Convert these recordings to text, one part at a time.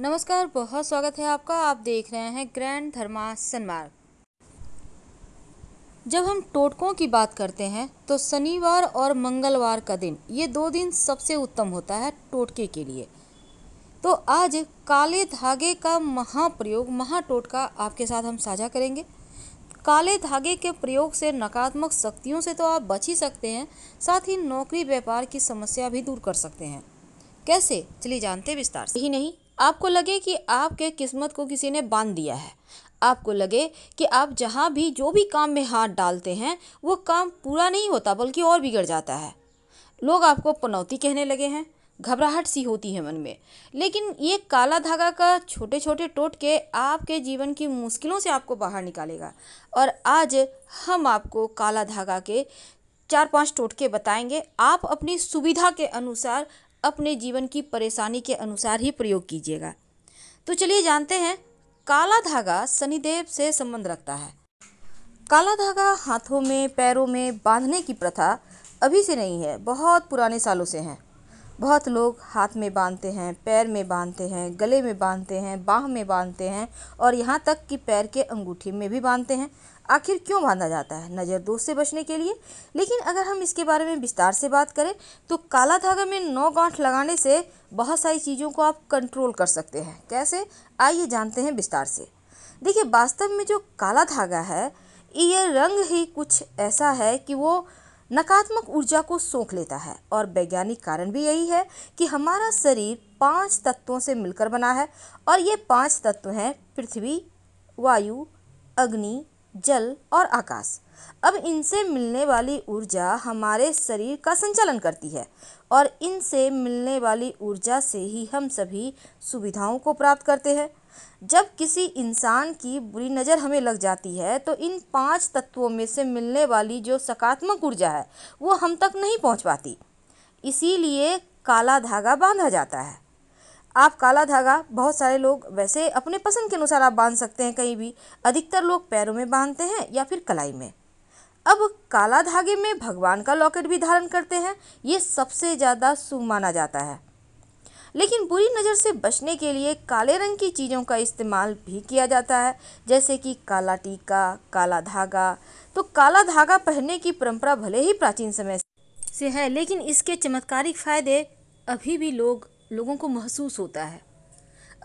नमस्कार बहुत स्वागत है आपका आप देख रहे हैं ग्रैंड धर्मा सनमार्ग जब हम टोटकों की बात करते हैं तो शनिवार और मंगलवार का दिन ये दो दिन सबसे उत्तम होता है टोटके के लिए तो आज काले धागे का महाप्रयोग महाटोटका आपके साथ हम साझा करेंगे काले धागे के प्रयोग से नकारात्मक शक्तियों से तो आप बच ही सकते हैं साथ ही नौकरी व्यापार की समस्या भी दूर कर सकते हैं कैसे चलिए जानते विस्तार से ही नहीं आपको लगे कि आपके किस्मत को किसी ने बांध दिया है आपको लगे कि आप जहाँ भी जो भी काम में हाथ डालते हैं वो काम पूरा नहीं होता बल्कि और बिगड़ जाता है लोग आपको पनौती कहने लगे हैं घबराहट सी होती है मन में लेकिन ये काला धागा का छोटे छोटे टोटके आपके जीवन की मुश्किलों से आपको बाहर निकालेगा और आज हम आपको काला धागा के चार पांच टोटके बताएंगे आप अपनी सुविधा के अनुसार अपने जीवन की परेशानी के अनुसार ही प्रयोग कीजिएगा तो चलिए जानते हैं काला धागा शनिदेव से संबंध रखता है काला धागा हाथों में पैरों में बांधने की प्रथा अभी से नहीं है बहुत पुराने सालों से हैं बहुत लोग हाथ में बांधते हैं पैर में बांधते हैं गले में बांधते हैं बाह में बांधते हैं और यहाँ तक कि पैर के अंगूठे में भी बांधते हैं आखिर क्यों बांधा जाता है नज़र दोष से बचने के लिए लेकिन अगर हम इसके बारे में विस्तार से बात करें तो काला धागा में नौ गांठ लगाने से बहुत सारी चीज़ों को आप कंट्रोल कर सकते हैं कैसे आइए जानते हैं विस्तार से देखिए वास्तव में जो काला धागा है ये रंग ही कुछ ऐसा है कि वो नकारात्मक ऊर्जा को सोख लेता है और वैज्ञानिक कारण भी यही है कि हमारा शरीर पांच तत्वों से मिलकर बना है और ये पांच तत्व हैं पृथ्वी वायु अग्नि जल और आकाश अब इनसे मिलने वाली ऊर्जा हमारे शरीर का संचालन करती है और इनसे मिलने वाली ऊर्जा से ही हम सभी सुविधाओं को प्राप्त करते हैं जब किसी इंसान की बुरी नज़र हमें लग जाती है तो इन पांच तत्वों में से मिलने वाली जो सकारात्मक ऊर्जा है वो हम तक नहीं पहुंच पाती इसीलिए काला धागा बांधा जाता है आप काला धागा बहुत सारे लोग वैसे अपने पसंद के अनुसार आप बांध सकते हैं कहीं भी अधिकतर लोग पैरों में बांधते हैं या फिर कलाई में अब काला धागे में भगवान का लॉकेट भी धारण करते हैं ये सबसे ज़्यादा शुभ माना जाता है लेकिन बुरी नज़र से बचने के लिए काले रंग की चीज़ों का इस्तेमाल भी किया जाता है जैसे कि काला टीका काला धागा तो काला धागा पहनने की परंपरा भले ही प्राचीन समय से है लेकिन इसके चमत्कारिक फ़ायदे अभी भी लोग लोगों को महसूस होता है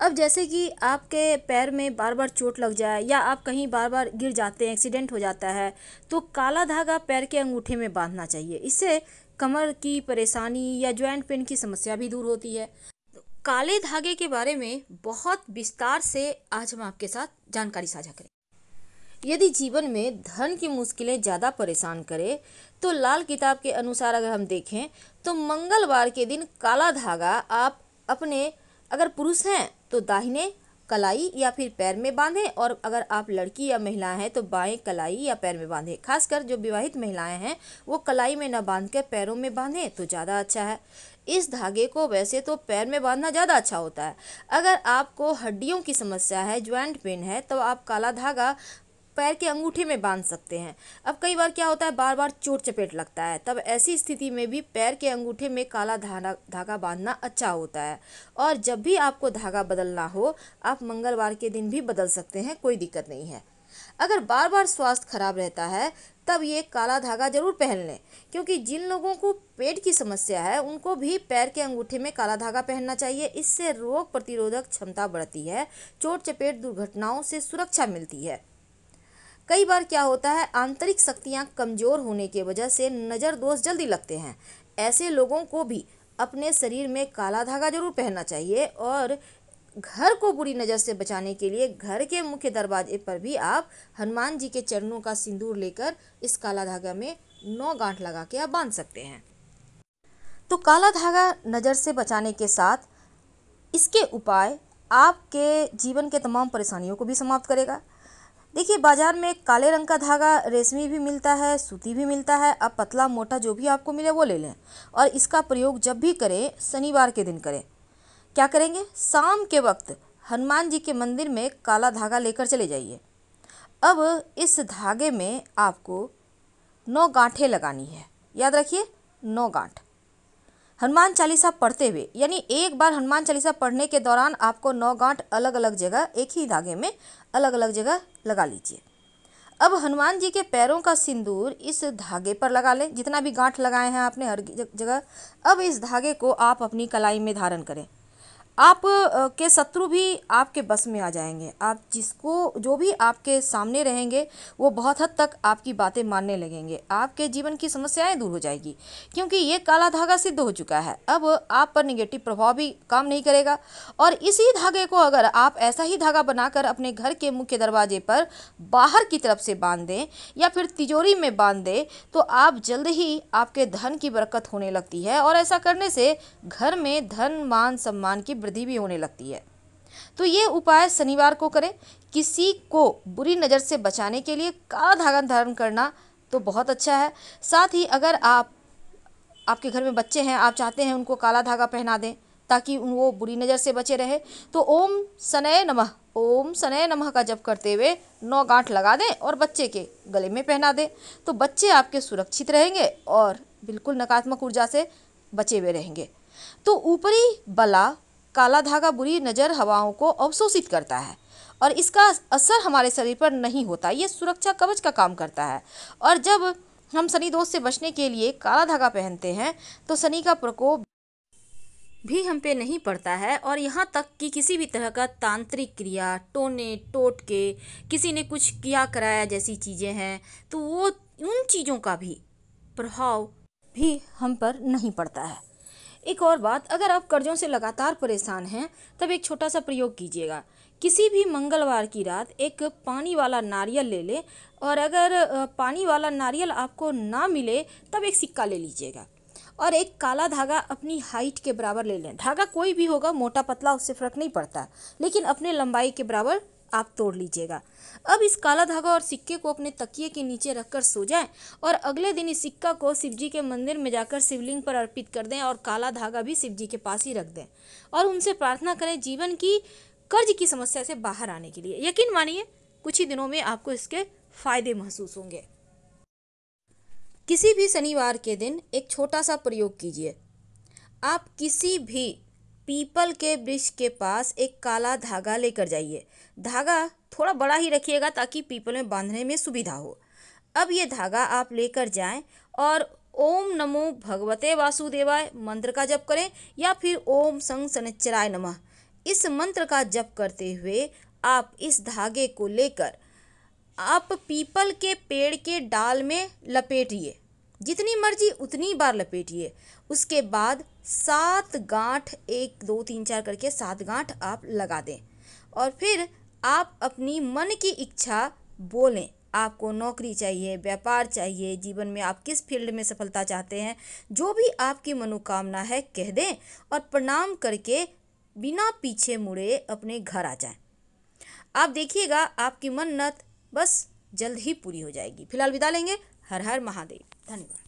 अब जैसे कि आपके पैर में बार बार चोट लग जाए या आप कहीं बार बार गिर जाते हैं एक्सीडेंट हो जाता है तो काला धागा पैर के अंगूठे में बांधना चाहिए इससे कमर की परेशानी या जॉइंट पेन की समस्या भी दूर होती है काले धागे के बारे में बहुत विस्तार से आज हम आपके साथ जानकारी साझा करें यदि जीवन में धन की मुश्किलें ज़्यादा परेशान करें तो लाल किताब के अनुसार अगर हम देखें तो मंगलवार के दिन काला धागा आप अपने अगर पुरुष हैं तो दाहिने कलाई या फिर पैर में बांधें और अगर आप लड़की या महिला हैं तो बाएं कलाई या पैर में बांधें खासकर जो विवाहित महिलाएं हैं वो कलाई में न बांध कर पैरों में बांधें तो ज़्यादा अच्छा है इस धागे को वैसे तो पैर में बांधना ज़्यादा अच्छा होता है अगर आपको हड्डियों की समस्या है ज्वाइंट पेन है तो आप काला धागा पैर के अंगूठे में बांध सकते हैं अब कई बार क्या होता है बार बार चोट चपेट लगता है तब ऐसी स्थिति में भी पैर के अंगूठे में काला धागा धागा बांधना अच्छा होता है और जब भी आपको धागा बदलना हो आप मंगलवार के दिन भी बदल सकते हैं कोई दिक्कत नहीं है अगर बार बार स्वास्थ्य खराब रहता है तब ये काला धागा जरूर पहन लें क्योंकि जिन लोगों को पेट की समस्या है उनको भी पैर के अंगूठे में काला धागा पहनना चाहिए इससे रोग प्रतिरोधक क्षमता बढ़ती है चोट चपेट दुर्घटनाओं से सुरक्षा मिलती है कई बार क्या होता है आंतरिक शक्तियाँ कमज़ोर होने की वजह से नज़र दोष जल्दी लगते हैं ऐसे लोगों को भी अपने शरीर में काला धागा जरूर पहनना चाहिए और घर को बुरी नज़र से बचाने के लिए घर के मुख्य दरवाजे पर भी आप हनुमान जी के चरणों का सिंदूर लेकर इस काला धागा में नौ गांठ लगा के आप बांध सकते हैं तो काला धागा नज़र से बचाने के साथ इसके उपाय आपके जीवन के तमाम परेशानियों को भी समाप्त करेगा देखिए बाज़ार में काले रंग का धागा रेशमी भी मिलता है सूती भी मिलता है आप पतला मोटा जो भी आपको मिले वो ले लें और इसका प्रयोग जब भी करें शनिवार के दिन करें क्या करेंगे शाम के वक्त हनुमान जी के मंदिर में काला धागा लेकर चले जाइए अब इस धागे में आपको नौ गांठें लगानी है याद रखिए नौ गांठ हनुमान चालीसा पढ़ते हुए यानी एक बार हनुमान चालीसा पढ़ने के दौरान आपको नौ गांठ अलग अलग जगह एक ही धागे में अलग अलग जगह लगा लीजिए अब हनुमान जी के पैरों का सिंदूर इस धागे पर लगा लें जितना भी गांठ लगाए हैं आपने हर जगह अब इस धागे को आप अपनी कलाई में धारण करें आप के शत्रु भी आपके बस में आ जाएंगे आप जिसको जो भी आपके सामने रहेंगे वो बहुत हद तक आपकी बातें मानने लगेंगे आपके जीवन की समस्याएं दूर हो जाएगी क्योंकि ये काला धागा सिद्ध हो चुका है अब आप पर निगेटिव प्रभाव भी काम नहीं करेगा और इसी धागे को अगर आप ऐसा ही धागा बनाकर अपने घर के मुख्य दरवाजे पर बाहर की तरफ से बांध दें या फिर तिजोरी में बांध दें तो आप जल्द ही आपके धन की बरकत होने लगती है और ऐसा करने से घर में धन मान सम्मान की वृद्धि भी होने लगती है तो ये उपाय शनिवार को करें किसी को बुरी नज़र से बचाने के लिए काला धागा धारण करना तो बहुत अच्छा है साथ ही अगर आप आपके घर में बच्चे हैं आप चाहते हैं उनको काला धागा पहना दें ताकि वो बुरी नज़र से बचे रहे तो ओम सनय नमः ओम सनय नमः का जप करते हुए नौ गांठ लगा दें और बच्चे के गले में पहना दें तो बच्चे आपके सुरक्षित रहेंगे और बिल्कुल नकारात्मक ऊर्जा से बचे हुए रहेंगे तो ऊपरी बला काला धागा बुरी नज़र हवाओं को अवशोषित करता है और इसका असर हमारे शरीर पर नहीं होता ये सुरक्षा कवच का काम करता है और जब हम शनि दोष से बचने के लिए काला धागा पहनते हैं तो शनि का प्रकोप भी हम पे नहीं पड़ता है और यहाँ तक कि किसी भी तरह का तांत्रिक क्रिया टोने टोट के किसी ने कुछ किया कराया जैसी चीज़ें हैं तो वो उन चीज़ों का भी प्रभाव भी हम पर नहीं पड़ता है एक और बात अगर आप कर्जों से लगातार परेशान हैं तब एक छोटा सा प्रयोग कीजिएगा किसी भी मंगलवार की रात एक पानी वाला नारियल ले लें और अगर पानी वाला नारियल आपको ना मिले तब एक सिक्का ले लीजिएगा और एक काला धागा अपनी हाइट के बराबर ले लें धागा कोई भी होगा मोटा पतला उससे फ़र्क नहीं पड़ता लेकिन अपने लंबाई के बराबर आप तोड़ लीजिएगा अब इस काला धागा और सिक्के को अपने तकिए के नीचे रखकर सो जाएं और अगले दिन इस सिक्का को शिवजी के मंदिर में जाकर शिवलिंग पर अर्पित कर दें और काला धागा भी शिवजी के पास ही रख दें और उनसे प्रार्थना करें जीवन की कर्ज की समस्या से बाहर आने के लिए यकीन मानिए कुछ ही दिनों में आपको इसके फायदे महसूस होंगे किसी भी शनिवार के दिन एक छोटा सा प्रयोग कीजिए आप किसी भी पीपल के वृक्ष के पास एक काला धागा लेकर जाइए धागा थोड़ा बड़ा ही रखिएगा ताकि पीपल में बांधने में सुविधा हो अब ये धागा आप लेकर जाएं और ओम नमो भगवते वासुदेवाय मंत्र का जप करें या फिर ओम संग सनचराय नमः इस मंत्र का जप करते हुए आप इस धागे को लेकर आप पीपल के पेड़ के डाल में लपेटिए जितनी मर्जी उतनी बार लपेटिए उसके बाद सात गांठ एक दो तीन चार करके सात गांठ आप लगा दें और फिर आप अपनी मन की इच्छा बोलें आपको नौकरी चाहिए व्यापार चाहिए जीवन में आप किस फील्ड में सफलता चाहते हैं जो भी आपकी मनोकामना है कह दें और प्रणाम करके बिना पीछे मुड़े अपने घर आ जाएं आप देखिएगा आपकी मन्नत बस जल्द ही पूरी हो जाएगी फिलहाल विदा लेंगे हर हर महादेव धन्यवाद